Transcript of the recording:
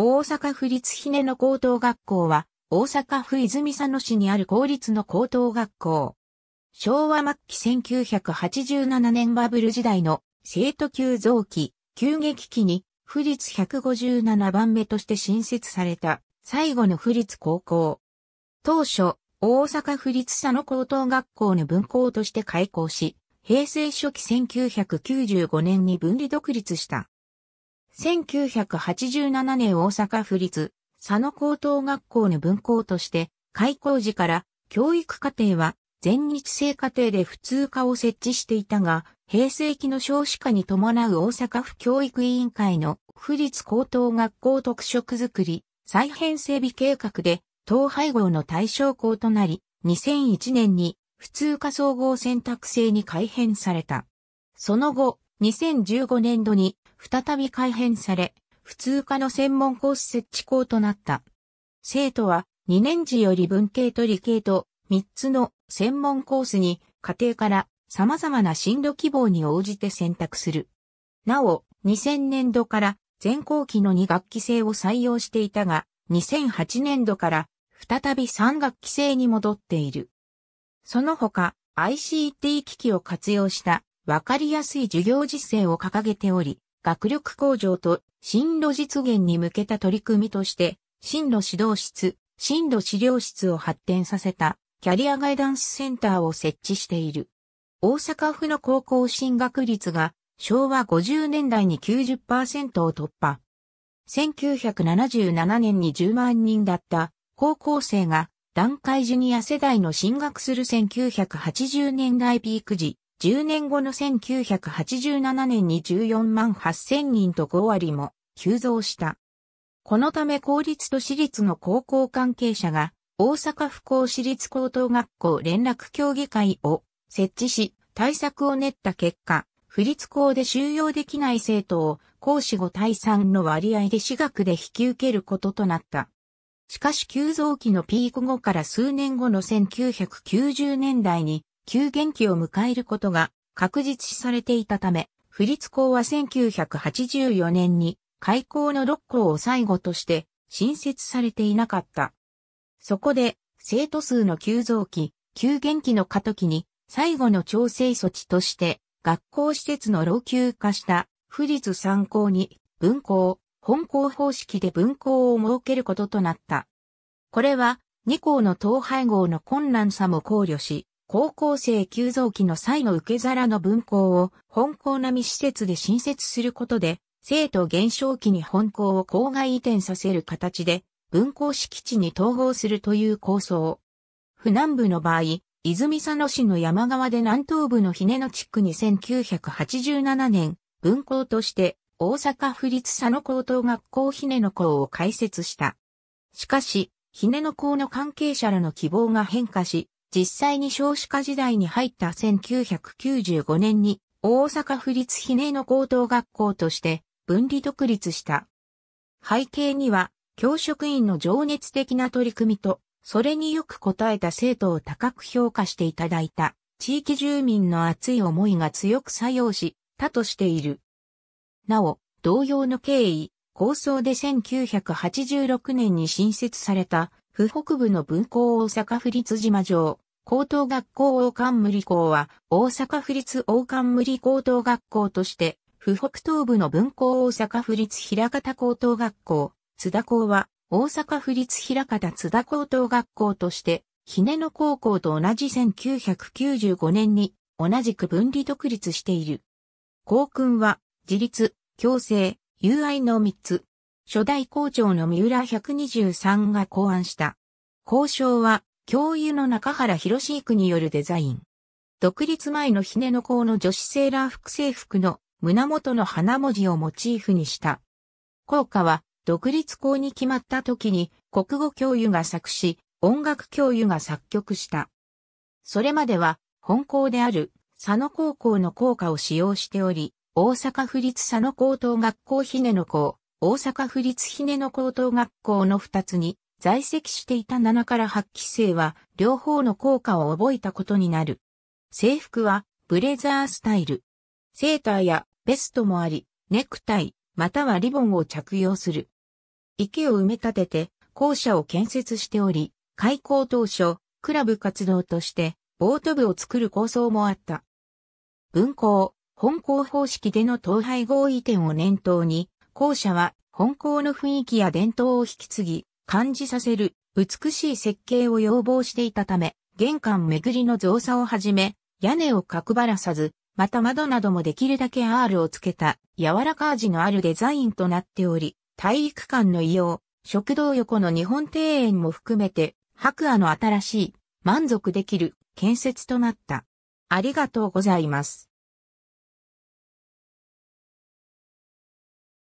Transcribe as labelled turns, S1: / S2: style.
S1: 大阪府立ひねの高等学校は、大阪府泉佐野市にある公立の高等学校。昭和末期1987年バブル時代の生徒急増期、急激期に、府立157番目として新設された、最後の府立高校。当初、大阪府立佐野高等学校の分校として開校し、平成初期1995年に分離独立した。1987年大阪府立佐野高等学校の分校として、開校時から教育課程は全日制課程で普通科を設置していたが、平成期の少子化に伴う大阪府教育委員会の府立高等学校特色づくり再編整備計画で統廃合の対象校となり、2001年に普通科総合選択制に改編された。その後、2015年度に再び改編され、普通科の専門コース設置校となった。生徒は2年時より文系と理系と3つの専門コースに家庭から様々な進路希望に応じて選択する。なお、2000年度から全校期の2学期制を採用していたが、2008年度から再び3学期制に戻っている。その他、ICT 機器を活用した分かりやすい授業実践を掲げており、学力向上と進路実現に向けた取り組みとして、進路指導室、進路資料室を発展させたキャリアガイダンスセンターを設置している。大阪府の高校進学率が昭和50年代に90%を突破。1977年に10万人だった高校生が段階ジュニア世代の進学する1980年代ピーク時、10年後の1987年に14万8000人と5割も急増した。このため公立と私立の高校関係者が大阪府公私立高等学校連絡協議会を設置し対策を練った結果、不立校で収容できない生徒を講師5対3の割合で私学で引き受けることとなった。しかし急増期のピーク後から数年後の1990年代に急減期を迎えることが確実視されていたため、不立校は1984年に開校の6校を最後として新設されていなかった。そこで、生徒数の急増期、急減期の過渡期に、最後の調整措置として、学校施設の老朽化した不立参考に分校、本校方式で分校を設けることとなった。これは、2校の統廃合の困難さも考慮し、高校生急増期の際の受け皿の分校を本校並み施設で新設することで、生徒減少期に本校を校外移転させる形で、分校敷地に統合するという構想。府南部の場合、泉佐野市の山側で南東部の姫野地区に1987年、分校として大阪府立佐野高等学校姫野校を開設した。しかし、姫野校の関係者らの希望が変化し、実際に少子化時代に入った1995年に大阪府立比例の高等学校として分離独立した。背景には教職員の情熱的な取り組みと、それによく応えた生徒を高く評価していただいた地域住民の熱い思いが強く作用し、たとしている。なお、同様の経緯、構想で1986年に新設された府北部の文校大阪府立島城、高等学校大冠校は、大阪府立大冠高等学校として、府北東部の文校大阪府立平方高等学校、津田校は、大阪府立平方津田高等学校として、ひねの高校と同じ1995年に同じく分離独立している。校訓は、自立、共生、友愛の3つ。初代校長の三浦123が考案した。交渉は、教諭の中原博之によるデザイン。独立前のひねの校の女子セーラー服制服の胸元の花文字をモチーフにした。校歌は、独立校に決まった時に、国語教諭が作詞、音楽教諭が作曲した。それまでは、本校である佐野高校の校歌を使用しており、大阪府立佐野高等学校ひねの校、大阪府立ひねの高等学校の2つに在籍していた7から8期生は両方の効果を覚えたことになる。制服はブレザースタイル。セーターやベストもあり、ネクタイ、またはリボンを着用する。池を埋め立てて校舎を建設しており、開校当初、クラブ活動としてボート部を作る構想もあった。文校、本校方式での統廃合移転を念頭に、校舎は本校の雰囲気や伝統を引き継ぎ、感じさせる美しい設計を要望していたため、玄関巡りの造作をはじめ、屋根を角張らさず、また窓などもできるだけ R をつけた柔らか味のあるデザインとなっており、体育館の異様、食堂横の日本庭園も含めて、白亜の新しい、満足できる建設となった。ありがとうございます。